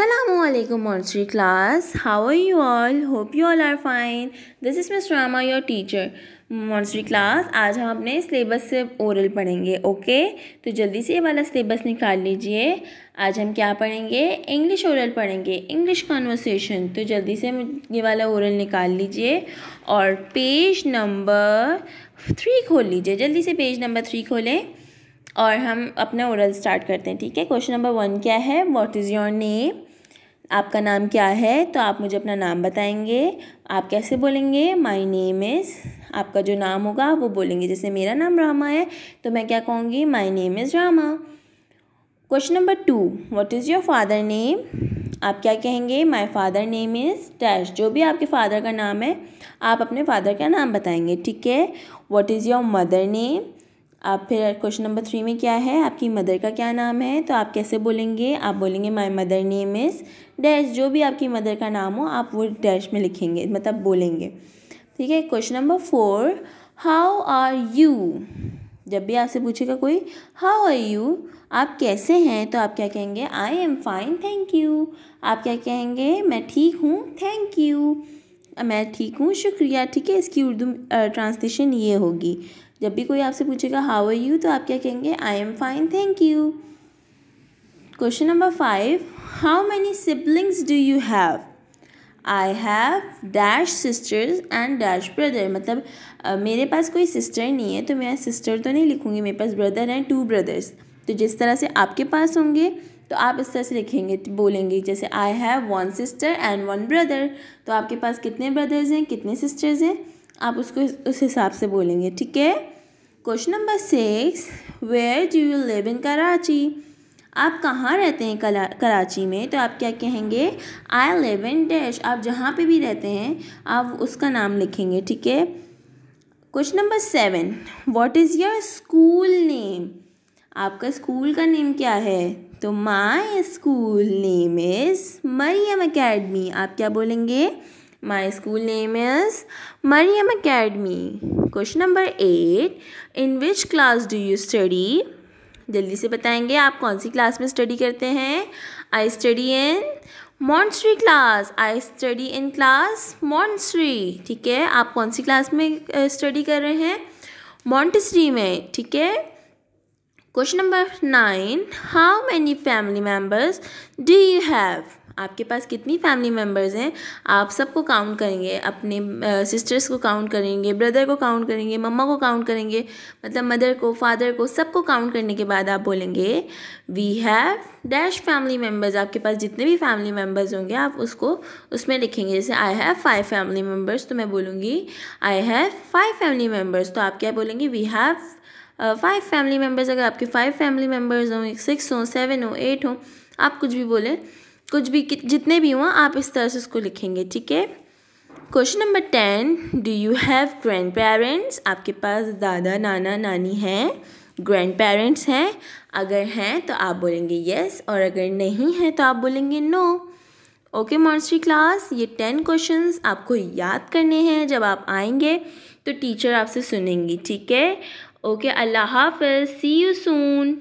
Assalamualaikum Monthly class. How are you all? Hope you all are fine. This is Miss Rama, your teacher. Monthly class. आज हम अपने syllabus से oral पढ़ेंगे okay तो जल्दी से ये वाला सिलेबस निकाल लीजिए आज हम क्या पढ़ेंगे इंग्लिश ओरल पढ़ेंगे इंग्लिश कॉन्वर्सेशन तो जल्दी से ये वाला ओरल निकाल लीजिए और पेज नंबर थ्री खोल लीजिए जल्दी से पेज नंबर थ्री खोलें और हम अपना ओरल स्टार्ट करते हैं ठीक है क्वेश्चन नंबर वन क्या है व्हाट इज़ योर नेम आपका नाम क्या है तो आप मुझे अपना नाम बताएंगे आप कैसे बोलेंगे माय नेम इज़ आपका जो नाम होगा वो बोलेंगे जैसे मेरा नाम रामा है तो मैं क्या कहूँगी my name is Rama question number two what is your father name आप क्या कहेंगे my father name is dash जो भी आपके फादर का नाम है आप अपने फादर का नाम बताएंगे ठीक है what is your mother name आप फिर क्वेश्चन नंबर थ्री में क्या है आपकी मदर का क्या नाम है तो आप कैसे बोलेंगे आप बोलेंगे my mother name is dash जो भी आपकी मदर का नाम हो आप वो डैश में लिखेंगे मतलब बोलेंगे ठीक है question number four how are you जब भी आपसे पूछेगा कोई हाउ आर यू आप कैसे हैं तो आप क्या कहेंगे I am fine thank you आप क्या कहेंगे मैं ठीक हूँ थैंक यू मैं ठीक हूँ शुक्रिया ठीक है इसकी उर्दू ट्रांसलेशन ये होगी जब भी कोई आपसे पूछेगा हाउ आर यू तो आप क्या कहेंगे I am fine thank you question number five how many siblings do you have I have dash sisters and dash brother मतलब uh, मेरे पास कोई सिस्टर नहीं है तो मैं सिस्टर तो नहीं लिखूँगी मेरे पास ब्रदर हैं टू ब्रदर्स तो जिस तरह से आपके पास होंगे तो आप इस तरह से लिखेंगे तो बोलेंगे जैसे I have one sister and one brother तो आपके पास कितने ब्रदर्स हैं कितने सिस्टर्स हैं आप उसको उस हिसाब से बोलेंगे ठीक है question number six where do you live in Karachi आप कहाँ रहते हैं कराची में तो आप क्या कहेंगे आई लिव इन डैश आप जहाँ पे भी रहते हैं आप उसका नाम लिखेंगे ठीक है question number seven what is your school name आपका स्कूल का नेम क्या है तो my school name is Mariam academy आप क्या बोलेंगे My school name is Mariam Academy. Question number eight In which class do you study? जल्दी से बताएंगे आप कौन सी क्लास में स्टडी करते हैं I study in montessori class I study in class montessori ठीक है आप कौन सी क्लास में स्टडी कर रहे हैं मॉन्टसरी में ठीक है question number nine how many family members do you have आपके पास कितनी फैमिली मेम्बर्स हैं आप सबको काउंट करेंगे अपने सिस्टर्स को काउंट करेंगे ब्रदर को काउंट करेंगे मम्मा को काउंट करेंगे मतलब मदर को फादर को सबको काउंट करने के बाद आप बोलेंगे we have dash family members आपके पास जितने भी फैमिली मेम्बर्स होंगे आप उसको उसमें लिखेंगे जैसे I have five family members तो मैं बोलूँगी I have five family members तो आप क्या बोलेंगे we have five family members अगर आपके फाइव फैमिली मेम्बर्स हों सिक्स हों सेवन हों एट हों आप कुछ भी बोलें कुछ भी जितने भी हों आप इस तरह से उसको लिखेंगे ठीक है question number ten do you have grandparents आपके पास दादा नाना नानी हैं ग्रैंड पेरेंट्स हैं अगर हैं तो आप बोलेंगे येस और अगर नहीं हैं तो आप बोलेंगे नो ओके मॉन्स्ट्री क्लास ये टेन क्वेश्चंस आपको याद करने हैं जब आप आएंगे तो टीचर आपसे सुनेंगी ठीक है ओके अल्लाह हाफ सी यू सून